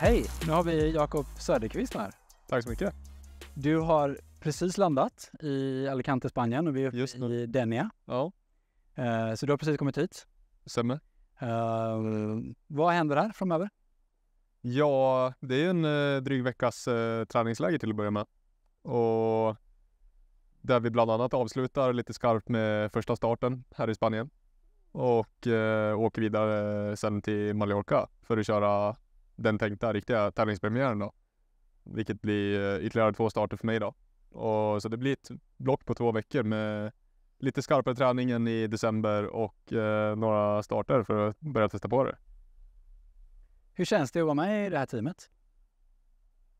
Hej! Nu har vi Jakob Söderqvist här. Tack så mycket. Du har precis landat i Alicante, Spanien och vi är uppe i Denia. Ja. Uh, så du har precis kommit hit. Stämmer. Uh, vad händer här framöver? Ja, det är en uh, dryg veckas uh, träningsläger till att börja med. Och där vi bland annat avslutar lite skarpt med första starten här i Spanien. Och åker vidare sen till Mallorca för att köra den tänkta riktiga tävlingspremiären då. Vilket blir eh, ytterligare två starter för mig då. Och, så det blir ett block på två veckor med lite skarpare träning än i december och eh, några starter för att börja testa på det. Hur känns det att vara med i det här teamet?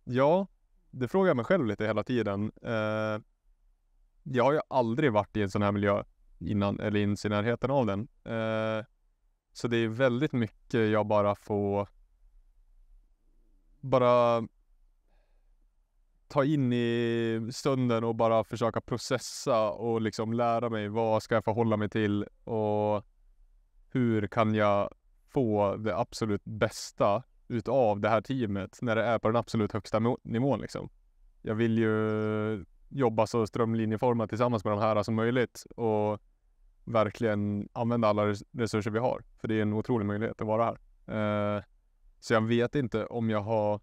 Ja, det frågar jag mig själv lite hela tiden. Eh, jag har ju aldrig varit i en sån här miljö innan eller ens i närheten av den. Eh, så det är väldigt mycket jag bara får bara ta in i stunden och bara försöka processa och liksom lära mig vad ska jag förhålla mig till och hur kan jag få det absolut bästa utav det här teamet när det är på den absolut högsta nivån liksom. Jag vill ju jobba så strömlinjeformat tillsammans med de här som möjligt och verkligen använda alla resurser vi har. För det är en otrolig möjlighet att vara här. Eh, så jag vet inte om jag har,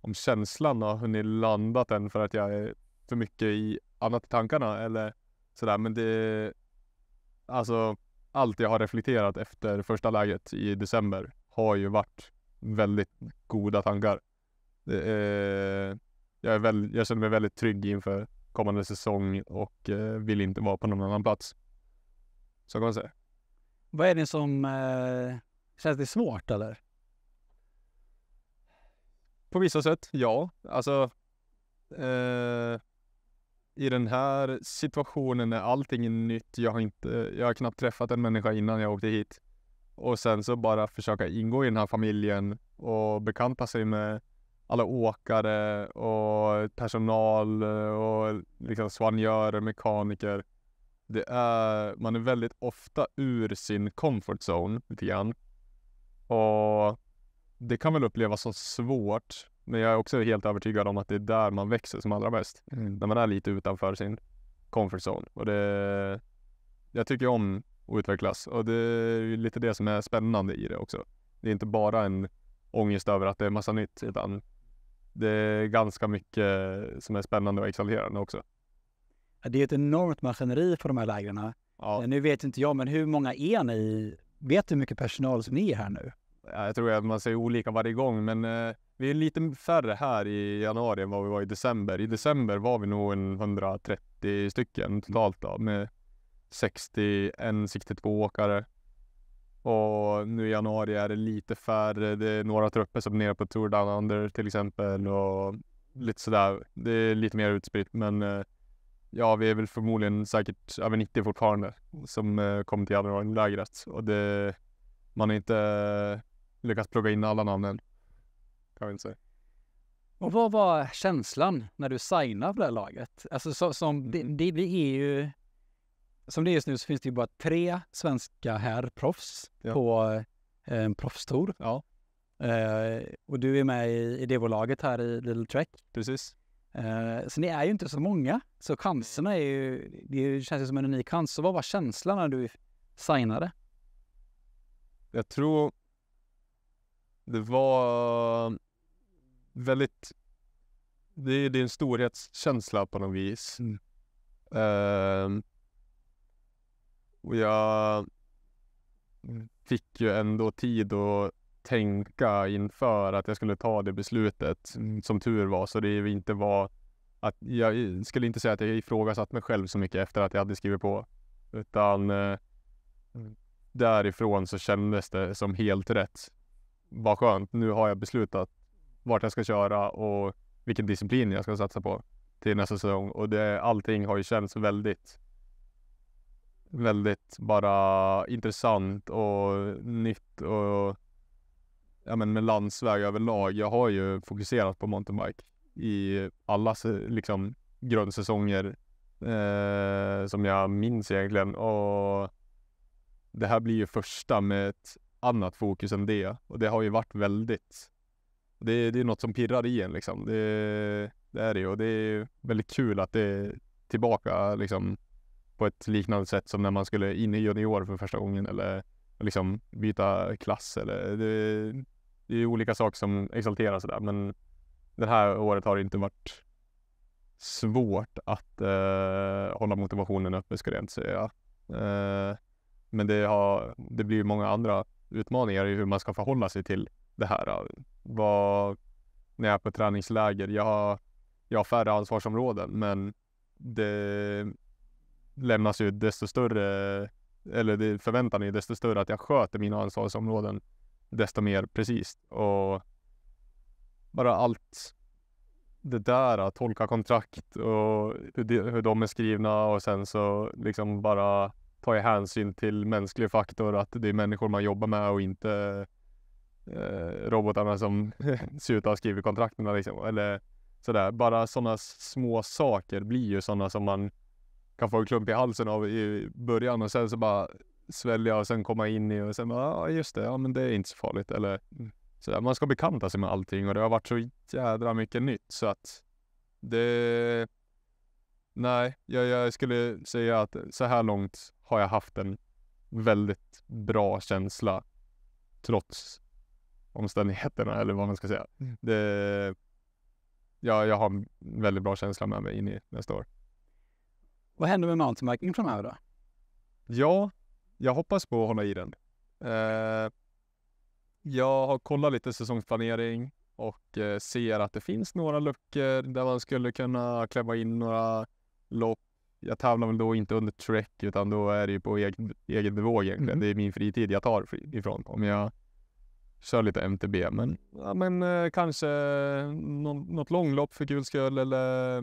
om känslan har hunnit landat än för att jag är för mycket i annat i tankarna eller sådär. Men det, alltså allt jag har reflekterat efter första läget i december har ju varit väldigt goda tankar. Är, jag, är väl, jag känner mig väldigt trygg inför kommande säsong och eh, vill inte vara på någon annan plats. Så kan man säga. Vad är det som... Eh, känns det svårt eller? på vissa sätt, ja. Alltså, eh, i den här situationen är allting nytt. Jag har, inte, jag har knappt träffat en människa innan jag åkte hit. Och sen så bara försöka ingå i den här familjen och bekanta sig med alla åkare och personal och liksom svanjörer, mekaniker. Det är, man är väldigt ofta ur sin comfort zone lite grann. Och det kan väl upplevas som svårt, men jag är också helt övertygad om att det är där man växer som allra bäst. Mm. När man är lite utanför sin comfort zone. Och det, jag tycker om att utvecklas och det är lite det som är spännande i det också. Det är inte bara en ångest över att det är massa nytt, utan det är ganska mycket som är spännande och exalterande också. Det är ett enormt maskineri på de här lägren. Ja. Eh, nu vet inte jag, men hur många är ni? Vet du hur mycket personal som ni är här nu? jag tror att man säger olika varje gång, men eh, vi är lite färre här i januari än vad vi var i december. I december var vi nog en 130 stycken totalt då, med 61, 62 åkare. Och nu i januari är det lite färre. Det är några trupper som är nere på Tour Down Under till exempel och lite sådär. Det är lite mer utspritt, men eh, ja, vi är väl förmodligen säkert över 90 fortfarande som eh, kom till januari lägret och det man är inte lyckats plugga in alla namnen. Kan vi inte säga. Och vad var känslan när du signade det här laget? Alltså så, som det, det, är ju... Som det är just nu så finns det ju bara tre svenska proffs ja. på eh, en proffstour. Ja. Eh, och du är med i, i Devo-laget här i Little Trek. Precis. Eh, så ni är ju inte så många, så chanserna är ju... Det känns ju som en unik chans. Så vad var känslan när du signade? Jag tror det var väldigt... Det är, det en storhetskänsla på något vis. Mm. Uh, och jag fick ju ändå tid att tänka inför att jag skulle ta det beslutet. Mm. Som tur var, så det inte var... Att jag skulle inte säga att jag ifrågasatt mig själv så mycket efter att jag hade skrivit på. Utan eh, mm. därifrån så kändes det som helt rätt vad skönt, nu har jag beslutat vart jag ska köra och vilken disciplin jag ska satsa på till nästa säsong. Och det, allting har ju känts väldigt, väldigt bara intressant och nytt och ja, men med landsväg överlag. Jag har ju fokuserat på mountainbike i alla liksom, grundsäsonger eh, som jag minns egentligen. Och det här blir ju första med ett annat fokus än det. Och det har ju varit väldigt, det, det är något som pirrar i en liksom. Det, det är det ju och det är väldigt kul att det är tillbaka liksom på ett liknande sätt som när man skulle in i junior för första gången eller liksom byta klass eller det, det är olika saker som exalterar sådär. men det här året har det inte varit svårt att eh, hålla motivationen uppe skulle jag inte säga. Eh, men det, har, det blir många andra utmaningar i hur man ska förhålla sig till det här. Vad, när jag är på träningsläger, jag har, jag har färre ansvarsområden men det lämnas ju desto större, eller det förväntan är desto större att jag sköter mina ansvarsområden desto mer precis. Och bara allt det där, att tolka kontrakt och hur de, hur de är skrivna och sen så liksom bara tar ju hänsyn till mänsklig faktor, att det är människor man jobbar med och inte eh, robotarna som ser ut att ha skrivit kontrakten liksom, eller sådär. Bara sådana små saker blir ju sådana som man kan få en klump i halsen av i början och sen så bara svälja och sen komma in i och sen bara, ja ah, just det, ja men det är inte så farligt eller mm. sådär. Man ska bekanta sig med allting och det har varit så jädra mycket nytt så att det Nej, jag, jag, skulle säga att så här långt har jag haft en väldigt bra känsla trots omständigheterna eller vad man ska säga. Mm. Det, ja, jag har en väldigt bra känsla med mig in i nästa år. Vad händer med mountainbiking framöver då? Ja, jag hoppas på att hålla i den. Eh, jag har kollat lite säsongsplanering och eh, ser att det finns några luckor där man skulle kunna klämma in några lopp. Jag tävlar väl då inte under trek utan då är det ju på egen, egen nivå egentligen. Mm. Det är min fritid jag tar ifrån om jag kör lite MTB. Men, ja, men eh, kanske någon, något långlopp för kul skull eller eh,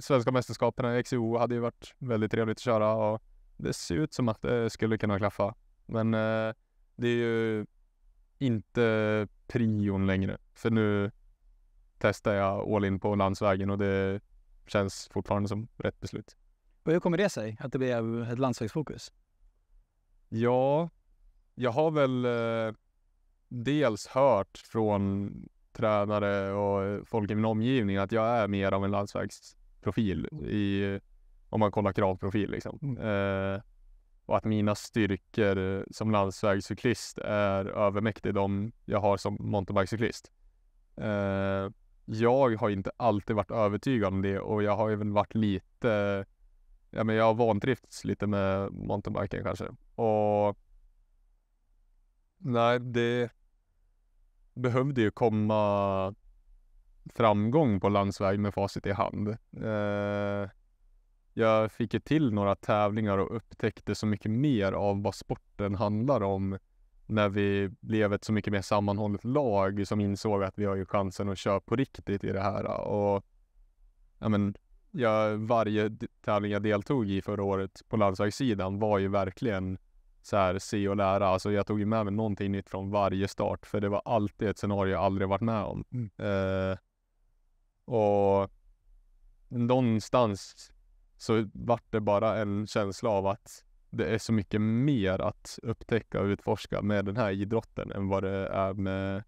Svenska mästerskapen, XCO hade ju varit väldigt trevligt att köra och det ser ut som att det skulle kunna klaffa. Men eh, det är ju inte prion längre. För nu testar jag all in på landsvägen och det känns fortfarande som rätt beslut. Och hur kommer det sig att det blev ett landsvägsfokus? Ja, jag har väl eh, dels hört från tränare och folk i min omgivning att jag är mer av en landsvägsprofil i, om man kollar kravprofil. Liksom. Mm. Eh, och att mina styrkor som landsvägscyklist är övermäktig de jag har som mountainbikecyklist. Eh, jag har inte alltid varit övertygad om det och jag har även varit lite, ja men jag har vantrivts lite med mountainbiken kanske. Och nej, det behövde ju komma framgång på landsväg med facit i hand. Eh, jag fick ju till några tävlingar och upptäckte så mycket mer av vad sporten handlar om när vi blev ett så mycket mer sammanhållet lag som insåg att vi har ju chansen att köra på riktigt i det här. Och ja, men, jag, varje tävling jag deltog i förra året på landslagssidan var ju verkligen så här, se och lära. Alltså jag tog ju med mig någonting nytt från varje start, för det var alltid ett scenario jag aldrig varit med om. Mm. Eh, och någonstans så vart det bara en känsla av att det är så mycket mer att upptäcka och utforska med den här idrotten än vad det är med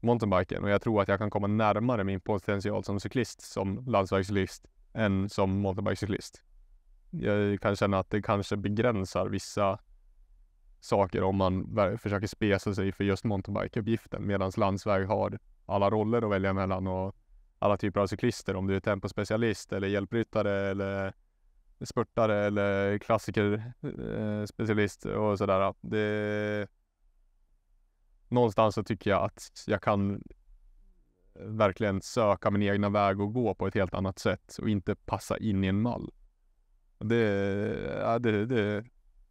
mountainbiken. Och jag tror att jag kan komma närmare min potential som cyklist, som landsvägscyklist, än som mountainbikecyklist. Jag kan känna att det kanske begränsar vissa saker om man försöker spesa sig för just mountainbike-uppgiften medan landsväg har alla roller att välja mellan och alla typer av cyklister om du är tempospecialist eller hjälpryttare eller spurtare eller klassikerspecialist eh, och sådär. Det, någonstans så tycker jag att jag kan verkligen söka min egna väg och gå på ett helt annat sätt och inte passa in i en mall. Det, ja, det, det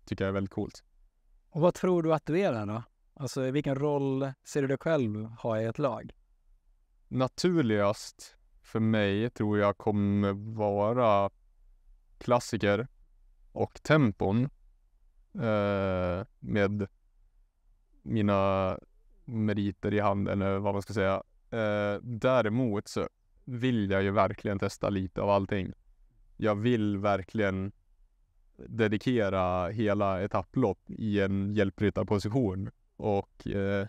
tycker jag är väldigt coolt. Och vad tror du att du är där då? Alltså vilken roll ser du dig själv ha i ett lag? Naturligast för mig tror jag kommer vara klassiker och tempon eh, med mina meriter i hand eller vad man ska säga. Eh, däremot så vill jag ju verkligen testa lite av allting. Jag vill verkligen dedikera hela etapplopp i en hjälpryttarposition och eh,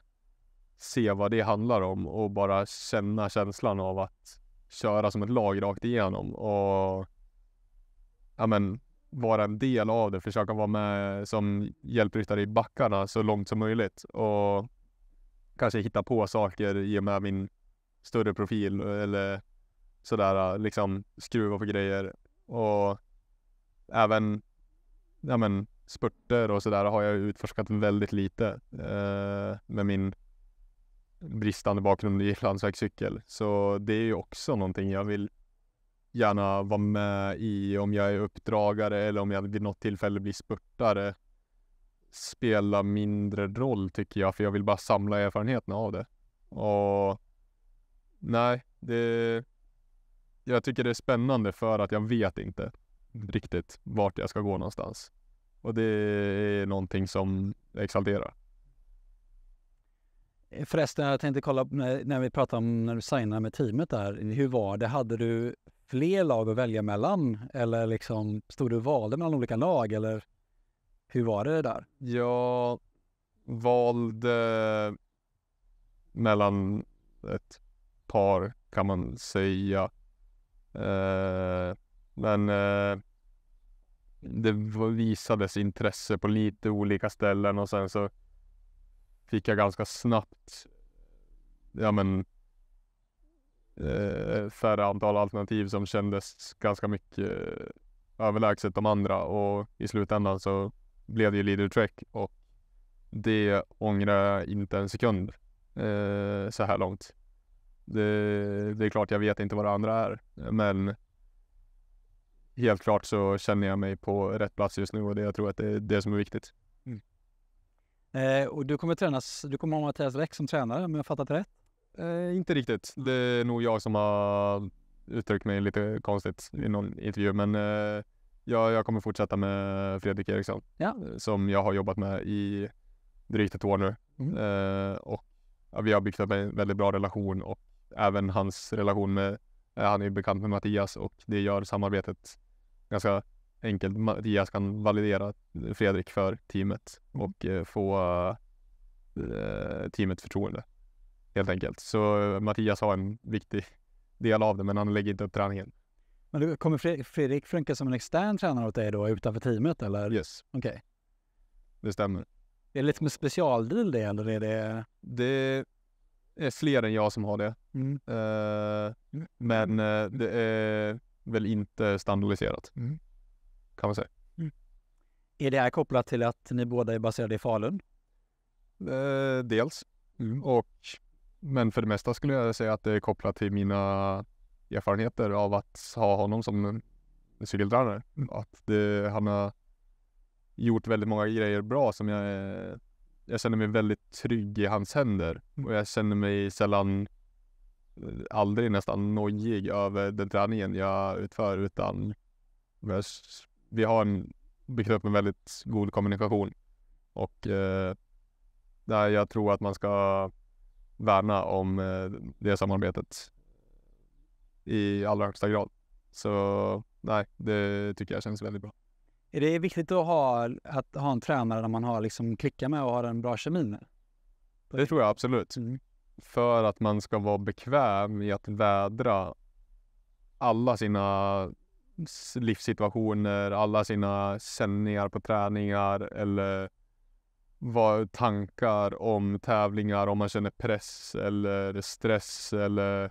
se vad det handlar om och bara känna känslan av att köra som ett lag rakt igenom och ja, men, vara en del av det, försöka vara med som hjälpryttare i backarna så långt som möjligt och kanske hitta på saker i och med min större profil eller sådär, liksom skruva på grejer och även ja, men, spurter och sådär har jag utforskat väldigt lite eh, med min bristande bakgrund i landsvägscykel. Så det är ju också någonting jag vill gärna vara med i om jag är uppdragare eller om jag vid något tillfälle blir spurtare spelar mindre roll tycker jag, för jag vill bara samla erfarenheterna av det. Och nej, det... Jag tycker det är spännande för att jag vet inte riktigt vart jag ska gå någonstans. Och det är någonting som exalterar. Eh, förresten, jag tänkte kolla när vi pratade om när du signade med teamet där. Hur var det? Hade du fler lag att välja mellan? Eller liksom, stod du och valde mellan olika lag? Eller hur var det där? Jag valde mellan ett par kan man säga. Eh, men eh, det visades intresse på lite olika ställen och sen så fick jag ganska snabbt ja men eh, färre antal alternativ som kändes ganska mycket eh, överlägset de andra och i slutändan så blev det ju leader trek och det ångrar jag inte en sekund eh, så här långt. Det, det, är klart jag vet inte vad det andra är men helt klart så känner jag mig på rätt plats just nu och det, jag tror att det är det som är viktigt. Mm. Eh, och du kommer, tränas, du kommer ha Mattias Räck som tränare om jag fattat rätt? Eh, inte riktigt. Det är nog jag som har uttryckt mig lite konstigt i någon intervju, men eh, jag, jag, kommer fortsätta med Fredrik Eriksson ja. Eh, som jag har jobbat med i drygt ett år nu. Mm. Eh, och ja, vi har byggt upp en väldigt bra relation och även hans relation med, eh, han är ju bekant med Mattias och det gör samarbetet ganska enkelt. Mattias kan validera Fredrik för teamet och eh, få uh, teamets förtroende helt enkelt. Så eh, Mattias har en viktig del av det, men han lägger inte upp träningen. Men du, kommer Fredrik funka som en extern tränare åt dig då utanför teamet eller? Yes. Okej. Okay. Det stämmer. Det är lite som en specialdeal det eller är det? Det är fler än jag som har det. Mm. Uh, men uh, det är väl inte standardiserat. Mm. Kan man säga. Mm. Är det här kopplat till att ni båda är baserade i Falun? Uh, dels. Mm. Och men för det mesta skulle jag säga att det är kopplat till mina erfarenheter av att ha honom som cykeltränare. Att det, han har gjort väldigt många grejer bra som jag Jag känner mig väldigt trygg i hans händer mm. och jag känner mig sällan eh, aldrig nästan nojig över den träningen jag utför utan vi har en, byggt upp en väldigt god kommunikation och eh, där jag tror att man ska värna om eh, det samarbetet i allra högsta grad. Så nej, det tycker jag känns väldigt bra. Är det viktigt att ha, att ha en tränare där man har liksom klicka med och har en bra kemi med? Det tror jag absolut. Mm. För att man ska vara bekväm i att vädra alla sina livssituationer, alla sina sändningar på träningar eller vad, tankar om tävlingar, om man känner press eller stress eller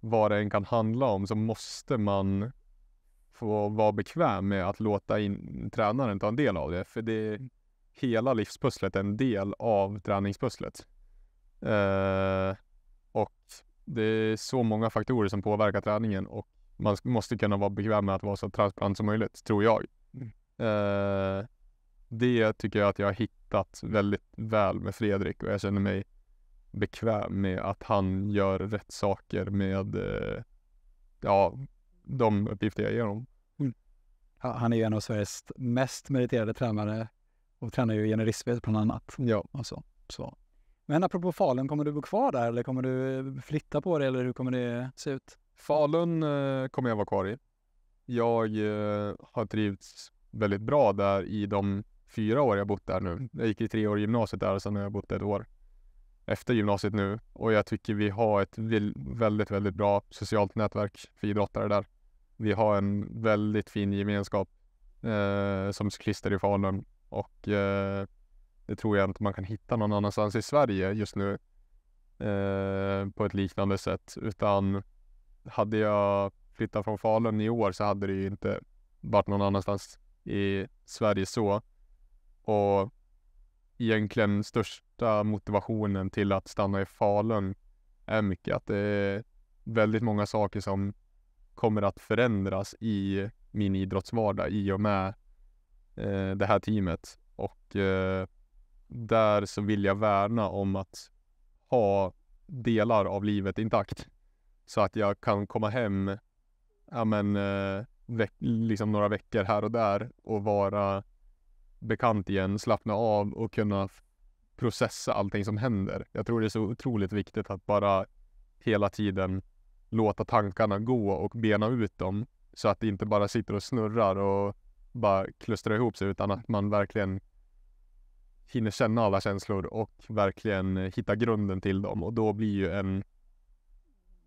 vad det än kan handla om så måste man få vara bekväm med att låta in, tränaren ta en del av det. För det är hela livspusslet en del av träningspusslet. Eh, och det är så många faktorer som påverkar träningen och man måste kunna vara bekväm med att vara så transparent som möjligt, tror jag. Mm. Eh, det tycker jag att jag har hittat hittat väldigt väl med Fredrik och jag känner mig bekväm med att han gör rätt saker med eh, ja, de uppgifter jag ger honom. Mm. Han är ju en av Sveriges mest meriterade tränare och tränar ju Jenny Rissved bland annat. Ja. alltså så, så. Men apropå Falun, kommer du bo kvar där eller kommer du eh, flytta på det eller hur kommer det se ut? Falun eh, kommer jag vara kvar i. Jag eh, har trivts väldigt bra där i de fyra år jag bott där nu. Jag gick i tre år i gymnasiet där och sen har jag bott ett år efter gymnasiet nu och jag tycker vi har ett väldigt, väldigt bra socialt nätverk för idrottare där. Vi har en väldigt fin gemenskap eh, som cyklister i Falun och eh, det tror jag inte man kan hitta någon annanstans i Sverige just nu eh, på ett liknande sätt utan hade jag flyttat från Falun i år så hade det ju inte varit någon annanstans i Sverige så. Och egentligen största motivationen till att stanna i Falun är mycket att det är väldigt många saker som kommer att förändras i min idrottsvardag i och med eh, det här teamet. Och eh, där så vill jag värna om att ha delar av livet intakt så att jag kan komma hem ja, men, eh, liksom några veckor här och där och vara bekant igen, slappna av och kunna processa allting som händer. Jag tror det är så otroligt viktigt att bara hela tiden låta tankarna gå och bena ut dem så att det inte bara sitter och snurrar och bara klustrar ihop sig utan att man verkligen hinner känna alla känslor och verkligen hitta grunden till dem och då blir ju en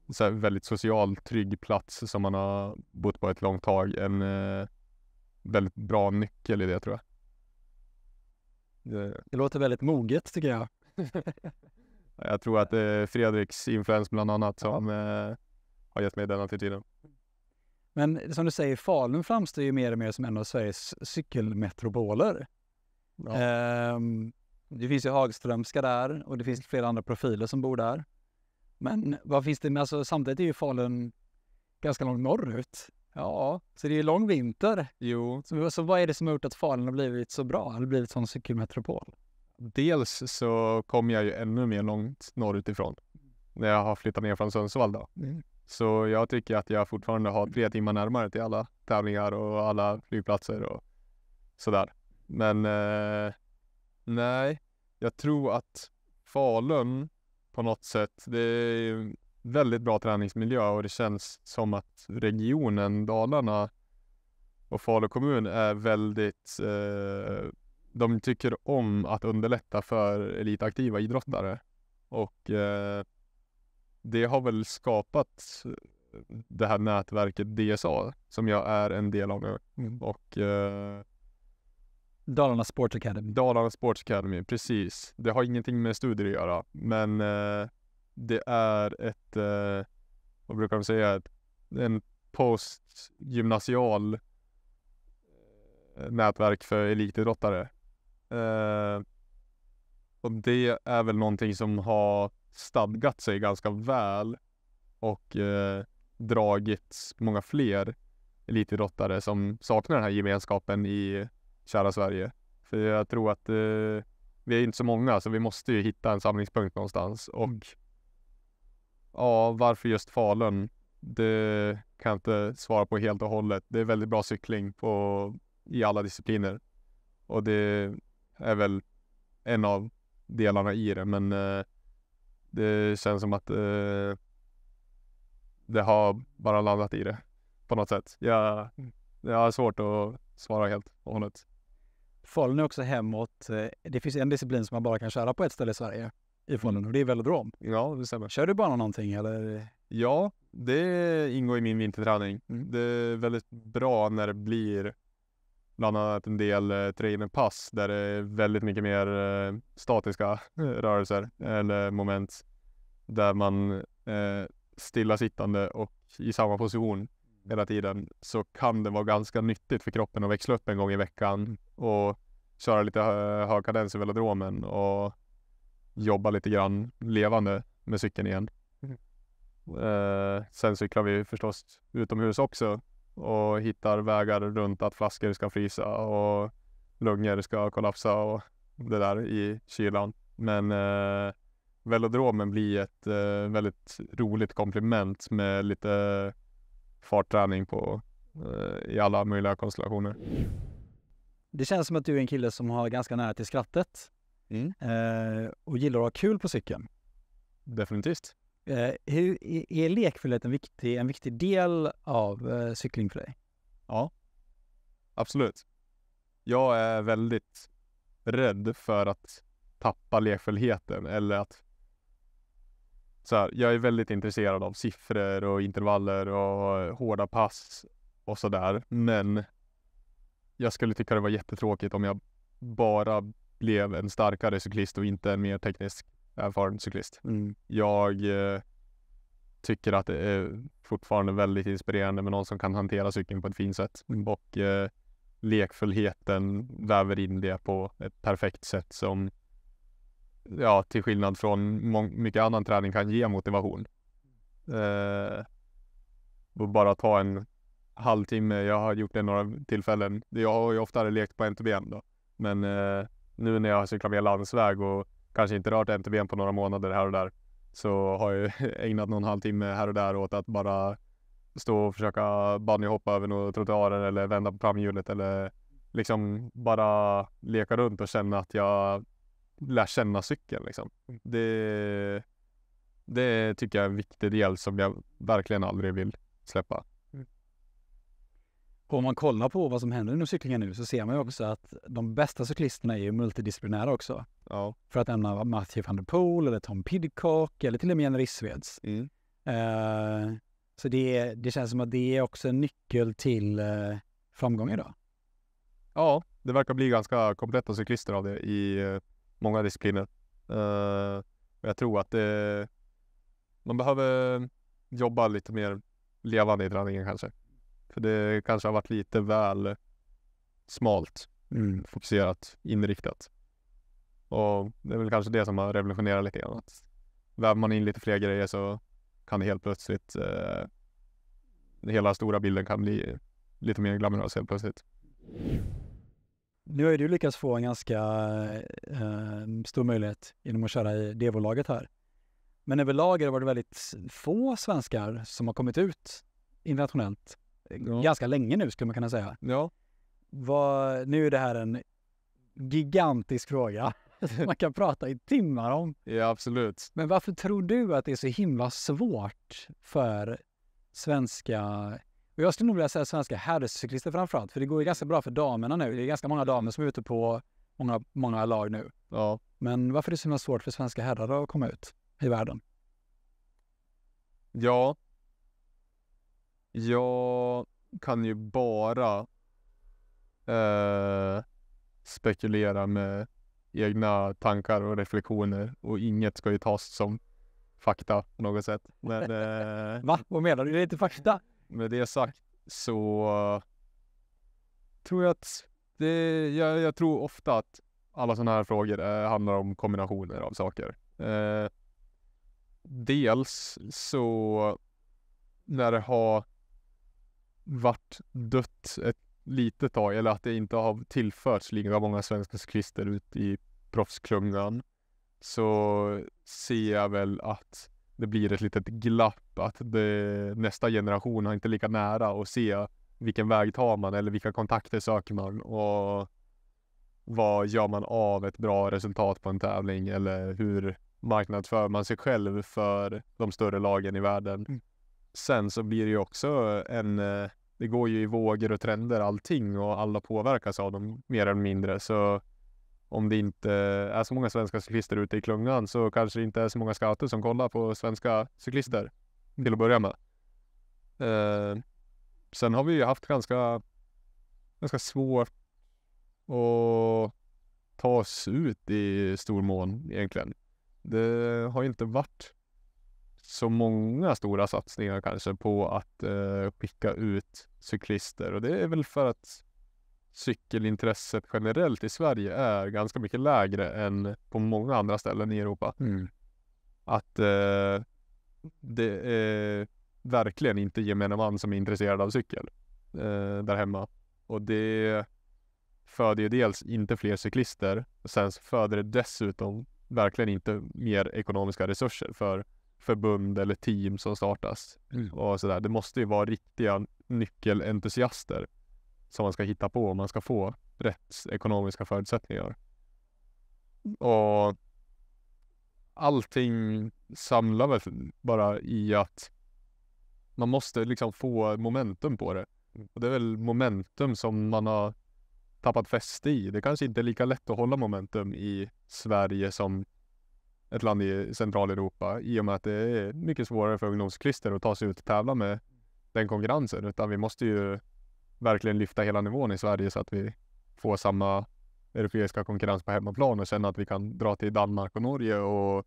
så väldigt social, trygg plats som man har bott på ett långt tag en eh, väldigt bra nyckel i det tror jag. Det, låter väldigt moget tycker jag. jag tror att det eh, är Fredriks influens bland annat som ja. Eh, har gett mig den attityden. Men som du säger, Falun framstår ju mer och mer som en av Sveriges cykelmetropoler. Ja. Ehm, det finns ju Hagströmska där och det finns flera andra profiler som bor där. Men vad finns det, alltså, samtidigt är ju Falun ganska långt norrut. Ja, så det är ju lång vinter. Jo. Så, så vad är det som har gjort att Falun har blivit så bra, eller blivit sån cykelmetropol? Dels så kom jag ju ännu mer långt norrut ifrån när jag har flyttat ner från Sundsvall då. Mm. Så jag tycker att jag fortfarande har tre timmar närmare till alla tävlingar och alla flygplatser och sådär. Men eh, nej, jag tror att Falun på något sätt, det är väldigt bra träningsmiljö och det känns som att regionen Dalarna och Falu kommun är väldigt eh, de tycker om att underlätta för elitaktiva idrottare och eh, det har väl skapat eh, det här nätverket DSA som jag är en del av nu mm. och eh, Dalarna Sports Academy. Dalarna Sports Academy, precis. Det har ingenting med studier att göra, men eh, det är ett, eh, vad brukar de säga, ett, en postgymnasial eh, nätverk för elitidrottare. Eh, och det är väl någonting som har stadgat sig ganska väl och eh, dragit många fler elitidrottare som saknar den här gemenskapen i kära Sverige. För jag tror att eh, vi är inte så många så vi måste ju hitta en samlingspunkt någonstans och mm. Ja, varför just Falun? Det kan jag inte svara på helt och hållet. Det är väldigt bra cykling på, i alla discipliner och det är väl en av delarna i det. Men eh, det känns som att eh, det har bara landat i det på något sätt. Jag, jag har svårt att svara helt och hållet. Falun är också hemåt. Eh, det finns en disciplin som man bara kan köra på ett ställe i Sverige i Falun och det är velodrom. Ja, det stämmer. Kör du bara någonting eller? Ja, det ingår i min vinterträning. Mm. Det är väldigt bra när det blir bland annat en del eh, trainerpass där det är väldigt mycket mer eh, statiska rörelser eller moment där man eh, stillasittande och i samma position hela tiden så kan det vara ganska nyttigt för kroppen att växla upp en gång i veckan mm. och köra lite hö eh, hög kadens i velodromen och jobba lite grann levande med cykeln igen. Mm. Eh, sen cyklar vi förstås utomhus också och hittar vägar runt att flaskor ska frysa och lungor ska kollapsa och det där i kylan. Men eh, velodromen blir ett eh, väldigt roligt komplement med lite fartträning på eh, i alla möjliga konstellationer. Det känns som att du är en kille som har ganska nära till skrattet. Mm. Eh, och gillar att ha kul på cykeln. Definitivt. Eh, hur, är lekfullhet en viktig, en viktig del av eh, cykling för dig? Ja, absolut. Jag är väldigt rädd för att tappa lekfullheten eller att så här, jag är väldigt intresserad av siffror och intervaller och eh, hårda pass och sådär. Men jag skulle tycka det var jättetråkigt om jag bara blev en starkare cyklist och inte en mer teknisk erfaren cyklist. Mm. Jag eh, tycker att det är fortfarande väldigt inspirerande med någon som kan hantera cykeln på ett fint sätt mm. och eh, lekfullheten väver in det på ett perfekt sätt som ja, till skillnad från mycket annan träning kan ge motivation. Eh, och bara ta en halvtimme. Jag har gjort det några tillfällen. Jag har ju oftare lekt på MTBM då, men eh, nu när jag cyklar mer landsväg och kanske inte rört MTBn på några månader här och där så har jag ägnat någon halvtimme här och där åt att bara stå och försöka bungyhoppa över några trottoarer eller vända på framhjulet eller liksom bara leka runt och känna att jag lär känna cykeln liksom. Det, det tycker jag är en viktig del som jag verkligen aldrig vill släppa. Och om man kollar på vad som händer inom cyklingen nu så ser man ju också att de bästa cyklisterna är ju multidisciplinära också. Ja. För att nämna Matthew van der Poel eller Tom Pidcock eller till och med Jenny Rissveds. Mm. Uh, så det, det känns som att det är också en nyckel till uh, eh, framgång idag. Ja, det verkar bli ganska kompletta cyklister av det i uh, många discipliner. Uh, jag tror att det, man behöver jobba lite mer levande i träningen kanske. För det kanske har varit lite väl smalt mm. fokuserat, inriktat. Och det är väl kanske det som har revolutionerat lite grann. väver man in lite fler grejer så kan det helt plötsligt eh, hela stora bilden kan bli lite mer glamorös helt plötsligt. Nu har ju du lyckats få en ganska eh, stor möjlighet genom att köra i Devo-laget här. Men överlag har det varit väldigt få svenskar som har kommit ut internationellt ja. ganska länge nu skulle man kunna säga. Ja. Vad, nu är det här en gigantisk fråga man kan prata i timmar om. Ja, absolut. Men varför tror du att det är så himla svårt för svenska, och jag skulle nog vilja säga svenska herrcyklister framförallt, för det går ju ganska bra för damerna nu. Det är ganska många damer som är ute på många, många lag nu. Ja. Men varför är det så himla svårt för svenska herrar att komma ut i världen? Ja, jag kan ju bara eh, spekulera med egna tankar och reflektioner och inget ska ju tas som fakta på något sätt. Men, eh, Va? Vad menar du? Det är inte fakta? Med det sagt så tror jag att det, jag, jag tror ofta att alla sådana här frågor eh, handlar om kombinationer av saker. Eh, dels så när det har varit dött ett litet tag eller att det inte har tillförts lika många svenska cyklister ut i proffsklungan så ser jag väl att det blir ett litet glapp att det, nästa generation har inte lika nära att se vilken väg tar man eller vilka kontakter söker man och vad gör man av ett bra resultat på en tävling eller hur marknadsför man sig själv för de större lagen i världen. Mm. Sen så blir det ju också en eh, det går ju i vågor och trender allting och alla påverkas av dem mer eller mindre. Så om det inte är så många svenska cyklister ute i klungan så kanske det inte är så många scouter som kollar på svenska cyklister till att börja med. Eh, sen har vi ju haft ganska, ganska svårt att ta oss ut i stor mån egentligen. Det har inte varit så många stora satsningar kanske på att eh, skicka ut cyklister och det är väl för att cykelintresset generellt i Sverige är ganska mycket lägre än på många andra ställen i Europa. Mm. Att eh, det är verkligen inte gemene man som är intresserad av cykel eh, där hemma. Och det föder ju dels inte fler cyklister. Sen föder det dessutom verkligen inte mer ekonomiska resurser för förbund eller team som startas. Mm. Och sådär. Det måste ju vara riktiga nyckelentusiaster som man ska hitta på om man ska få rätt ekonomiska förutsättningar. Och allting samlar väl bara i att man måste liksom få momentum på det. Mm. Och det är väl momentum som man har tappat fäste i. Det kanske inte är lika lätt att hålla momentum i Sverige som ett land i Centraleuropa i och med att det är mycket svårare för ungdomscyklister att ta sig ut och tävla med den konkurrensen. Utan vi måste ju verkligen lyfta hela nivån i Sverige så att vi får samma europeiska konkurrens på hemmaplan och sen att vi kan dra till Danmark och Norge och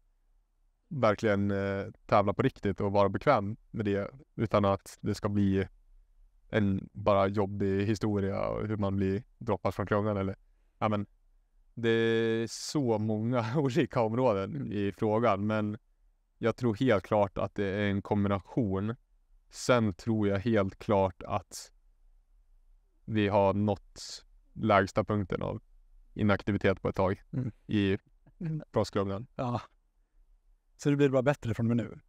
verkligen eh, tävla på riktigt och vara bekväm med det utan att det ska bli en bara jobbig historia och hur man blir droppad från klungan eller ja, men, det är så många olika områden i frågan, men jag tror helt klart att det är en kombination. Sen tror jag helt klart att vi har nått lägsta punkten av inaktivitet på ett tag mm. i mm. proffsklubben. Ja. Så det blir bara bättre från och med nu?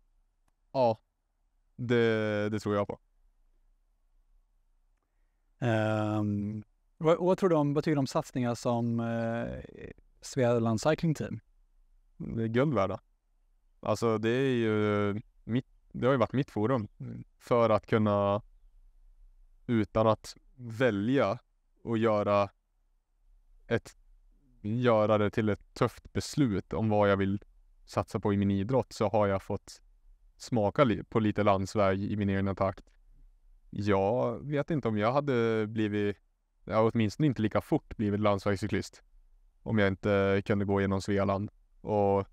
Ja, det, det tror jag på. Um, vad, vad, tror du om, vad tycker du om satsningar som eh, Svealand Cycling Team? Det är guld värda. Alltså det är ju mitt, det har ju varit mitt forum för att kunna utan att välja och göra ett göra det till ett tufft beslut om vad jag vill satsa på i min idrott så har jag fått smaka på lite landsväg i min egna takt. Jag vet inte om jag hade blivit ja, åtminstone inte lika fort blivit landsvägscyklist. Om jag inte kunde gå genom Svealand och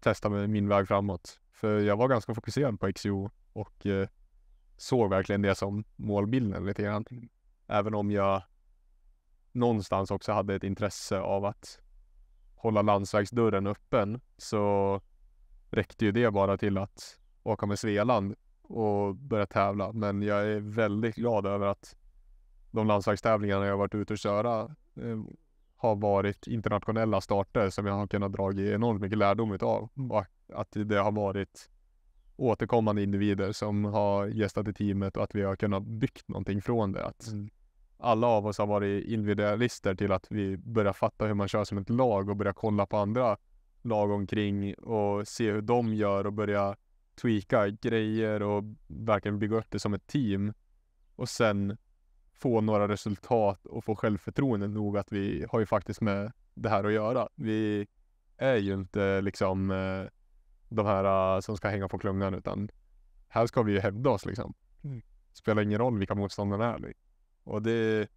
testa min väg framåt. För jag var ganska fokuserad på XCO och eh, såg verkligen det som målbilden lite grann. Även om jag någonstans också hade ett intresse av att hålla landsvägsdörren öppen så räckte ju det bara till att åka med Svealand och börja tävla. Men jag är väldigt glad över att de landslagstävlingarna jag varit ute och köra eh, har varit internationella starter som jag har kunnat dra enormt mycket lärdom utav. Att det har varit återkommande individer som har gästat i teamet och att vi har kunnat byggt någonting från det. Att mm. alla av oss har varit individualister till att vi börjar fatta hur man kör som ett lag och börjar kolla på andra lag omkring och se hur de gör och börja tweaka grejer och verkligen bygga upp det som ett team. Och sen få några resultat och få självförtroende nog att vi har ju faktiskt med det här att göra. Vi är ju inte liksom eh, de här eh, som ska hänga på klungan utan här ska vi ju hävda oss liksom. Mm. Spelar ingen roll vilka motståndarna är. Liksom. Och det,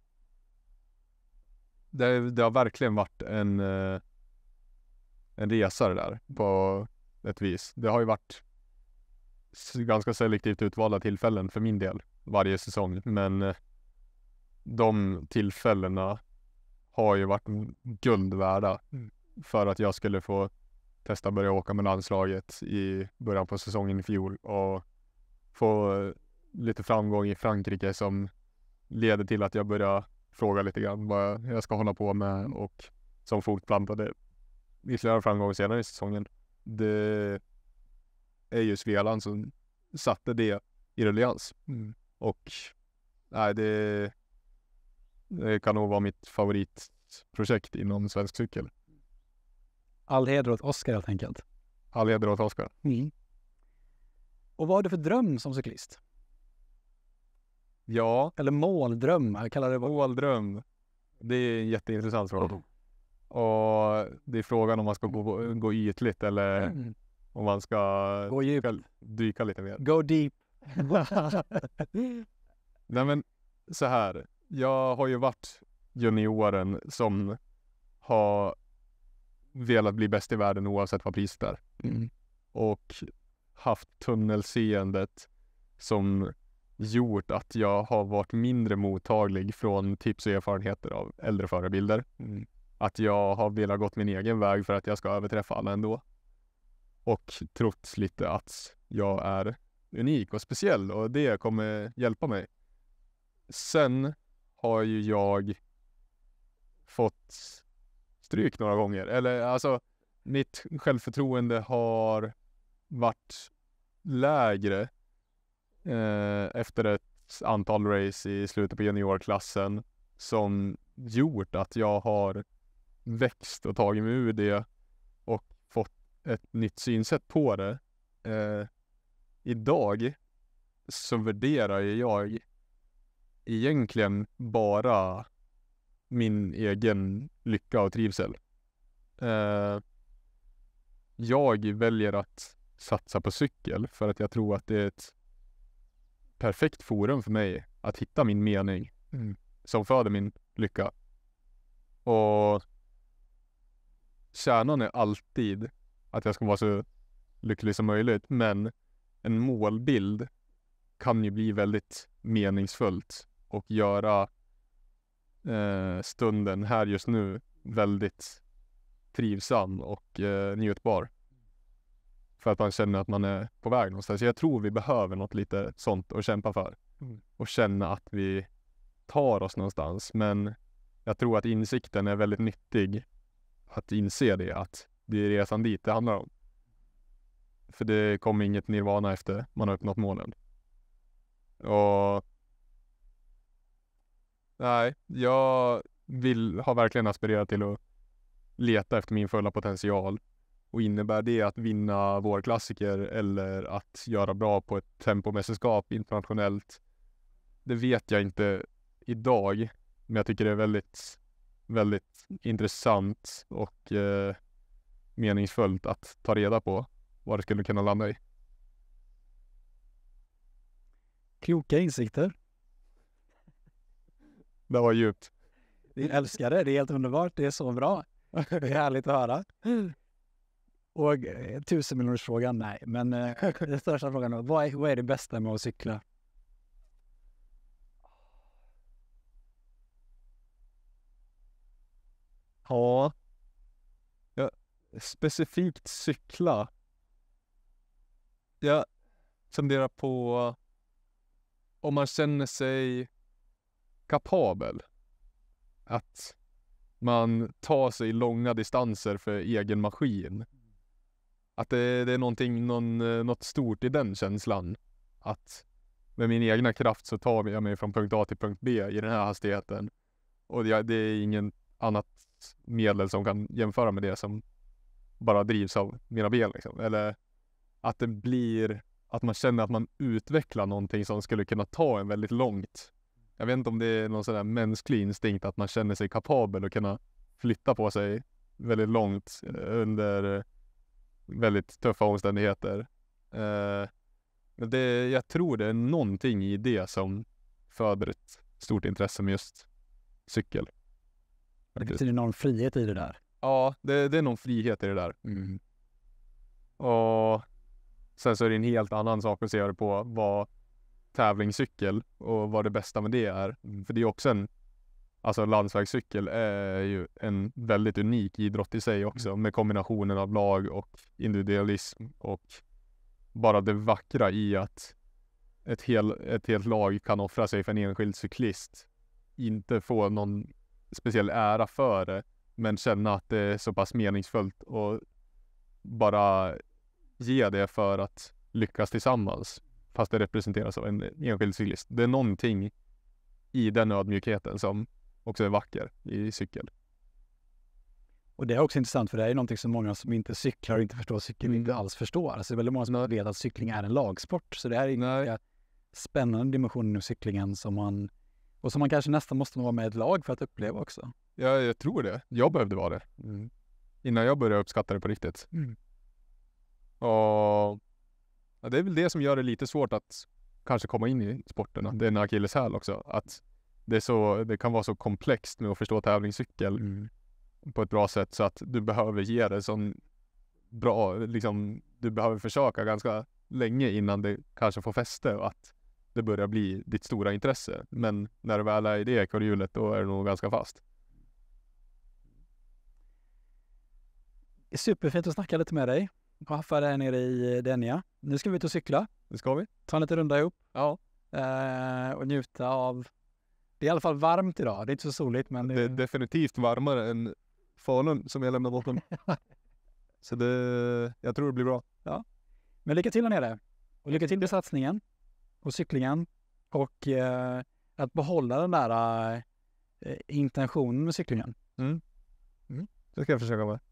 det, det, har verkligen varit en, eh, en resa det där på ett vis. Det har ju varit ganska selektivt utvalda tillfällen för min del varje säsong men de tillfällena har ju varit guld värda mm. för att jag skulle få testa börja åka med landslaget i början på säsongen i fjol och få lite framgång i Frankrike som leder till att jag börjar fråga lite grann vad jag ska hålla på med mm. och som fortplantade ytterligare framgång senare i säsongen. Det är ju Svealand som satte det i ruljans. Mm. Och nej, det, det kan nog vara mitt favoritprojekt inom svensk cykel. All heder åt Oskar helt enkelt. All heder åt Oskar. Mm. Och vad har du för dröm som cyklist? Ja. Eller måldröm, kallar det vad? Måldröm. Det är en jätteintressant fråga. Mm. Och det är frågan om man ska gå, gå ytligt eller mm. om man ska gå djup. dyka lite mer. Go deep. Nej men så här jag har ju varit junioren som har velat bli bäst i världen oavsett vad priset är. Mm. Och haft tunnelseendet som gjort att jag har varit mindre mottaglig från tips och erfarenheter av äldre förebilder. Mm. Att jag har velat gått min egen väg för att jag ska överträffa alla ändå. Och trott lite att jag är unik och speciell och det kommer hjälpa mig. Sen har ju jag fått stryk några gånger. Eller alltså, mitt självförtroende har varit lägre eh, efter ett antal race i slutet på juniorklassen som gjort att jag har växt och tagit mig ur det och fått ett nytt synsätt på det. Eh, idag så värderar jag egentligen bara min egen lycka och trivsel. Eh, jag väljer att satsa på cykel för att jag tror att det är ett perfekt forum för mig att hitta min mening mm. som föder min lycka. Och kärnan är alltid att jag ska vara så lycklig som möjligt, men en målbild kan ju bli väldigt meningsfullt och göra eh, stunden här just nu väldigt trivsam och eh, njutbar. För att man känner att man är på väg någonstans. Jag tror vi behöver något lite sånt att kämpa för. Mm. Och känna att vi tar oss någonstans. Men jag tror att insikten är väldigt nyttig. Att inse det, att det är resan dit det handlar om. För det kommer inget nirvana efter man har uppnått målen. Och Nej, jag vill, har verkligen aspirerat till att leta efter min fulla potential. Och innebär det att vinna vårklassiker eller att göra bra på ett tempomästerskap internationellt? Det vet jag inte idag, men jag tycker det är väldigt, väldigt intressant och eh, meningsfullt att ta reda på vad det skulle kunna landa i. Kloka insikter. Det var djupt. Vi älskar det. Det är helt underbart. Det är så bra. Det är härligt att höra. Och eh, tusenmiljonersfrågan, nej. Men eh, den största frågan är vad, är, vad är det bästa med att cykla? Ja. ja. Specifikt cykla. Jag funderar på om man känner sig kapabel att man tar sig långa distanser för egen maskin. Att det, det är någonting, någon, eh, något stort i den känslan. Att med min egna kraft så tar jag mig från punkt A till punkt B i den här hastigheten. Och det, det är ingen annat medel som kan jämföra med det som bara drivs av mina ben. Liksom. Eller att det blir, att man känner att man utvecklar någonting som skulle kunna ta en väldigt långt jag vet inte om det är någon sån där mänsklig instinkt att man känner sig kapabel att kunna flytta på sig väldigt långt eh, under eh, väldigt tuffa omständigheter. Eh, men det, jag tror det är någonting i det som föder ett stort intresse med just cykel. Det finns betyder någon frihet i det där? Ja, det, det är någon frihet i det där. Mm. Och sen så är det en helt annan sak att se det på vad tävlingscykel och vad det bästa med det är. Mm. För det är också en, alltså landsvägscykel är ju en väldigt unik idrott i sig också mm. med kombinationen av lag och individualism och bara det vackra i att ett, hel, ett helt lag kan offra sig för en enskild cyklist. Inte få någon speciell ära för det, men känna att det är så pass meningsfullt och bara ge det för att lyckas tillsammans fast det representeras av en enskild cyklist. Det är någonting i den ödmjukheten som också är vacker i cykel. Och det är också intressant för det är någonting som många som inte cyklar och inte förstår cykel mm. inte alls förstår. Alltså det är väldigt många som vet att cykling är en lagsport. Så det här är en ganska spännande dimension inom cyklingen som man och som man kanske nästan måste vara med ett lag för att uppleva också. Ja, jag tror det. Jag behövde vara det. Mm. Innan jag började uppskatta det på riktigt. Mm. Och Ja, det är väl det som gör det lite svårt att kanske komma in i sporten, att det är en akilleshäl också. Att det, är så, det kan vara så komplext med att förstå tävlingscykel mm. på ett bra sätt så att du behöver ge det sån bra, liksom, du behöver försöka ganska länge innan det kanske får fäste och att det börjar bli ditt stora intresse. Men när du väl är i det ekorrhjulet, då är du nog ganska fast. Superfint att snacka lite med dig haffade här nere i Denja. Nu ska vi ut och cykla. Det ska vi. Ta en liten runda ihop. Ja. Eh, och njuta av... Det är i alla fall varmt idag. Det är inte så soligt men... Det, det är definitivt varmare än Falun som jag lämnade bakom. så det... Jag tror det blir bra. Ja. Men lycka till här nere. Och lycka till med satsningen och cyklingen. Och eh, att behålla den där eh, intentionen med cyklingen. Mm. mm. Det ska jag försöka med.